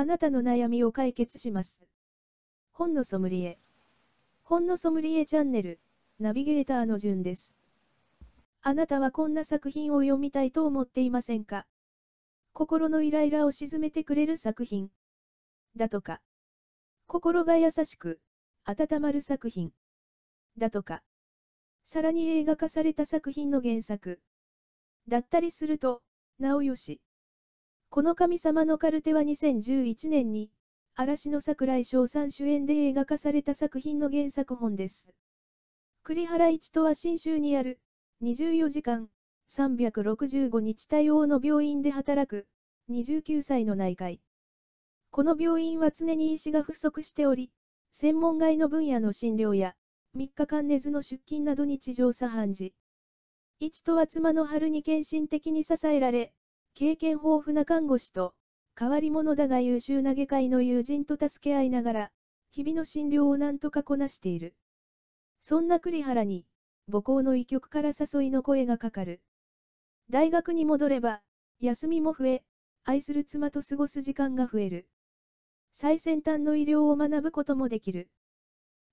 あなたの悩みを解決します。本のソムリエ。本のソムリエチャンネル、ナビゲーターの順です。あなたはこんな作品を読みたいと思っていませんか心のイライラを沈めてくれる作品。だとか。心が優しく、温まる作品。だとか。さらに映画化された作品の原作。だったりすると、なおよし。この神様のカルテは2011年に、嵐の桜井翔さん主演で映画化された作品の原作本です。栗原一とは新州にある、24時間、365日対応の病院で働く、29歳の内科医。この病院は常に医師が不足しており、専門外の分野の診療や、3日間寝ずの出勤など日常茶飯事。一とは妻の春に献身的に支えられ、経験豊富な看護師と、変わり者だが優秀な外科医の友人と助け合いながら、日々の診療をなんとかこなしている。そんな栗原に、母校の医局から誘いの声がかかる。大学に戻れば、休みも増え、愛する妻と過ごす時間が増える。最先端の医療を学ぶこともできる。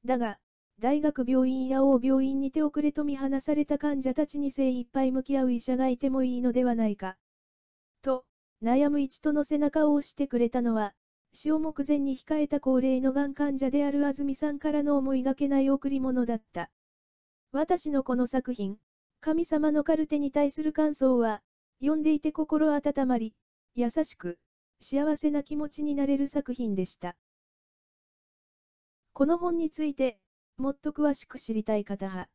だが、大学病院や大病院に手遅れと見放された患者たちに精一杯向き合う医者がいてもいいのではないか。悩む一との背中を押してくれたのは、死を目前に控えた高齢のがん患者である安住さんからの思いがけない贈り物だった。私のこの作品、神様のカルテに対する感想は、読んでいて心温まり、優しく、幸せな気持ちになれる作品でした。この本について、もっと詳しく知りたい方は、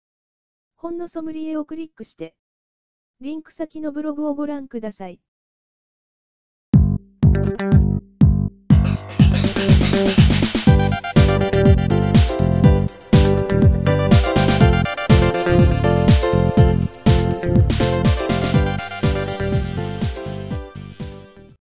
本のソムリエをクリックして、リンク先のブログをご覧ください。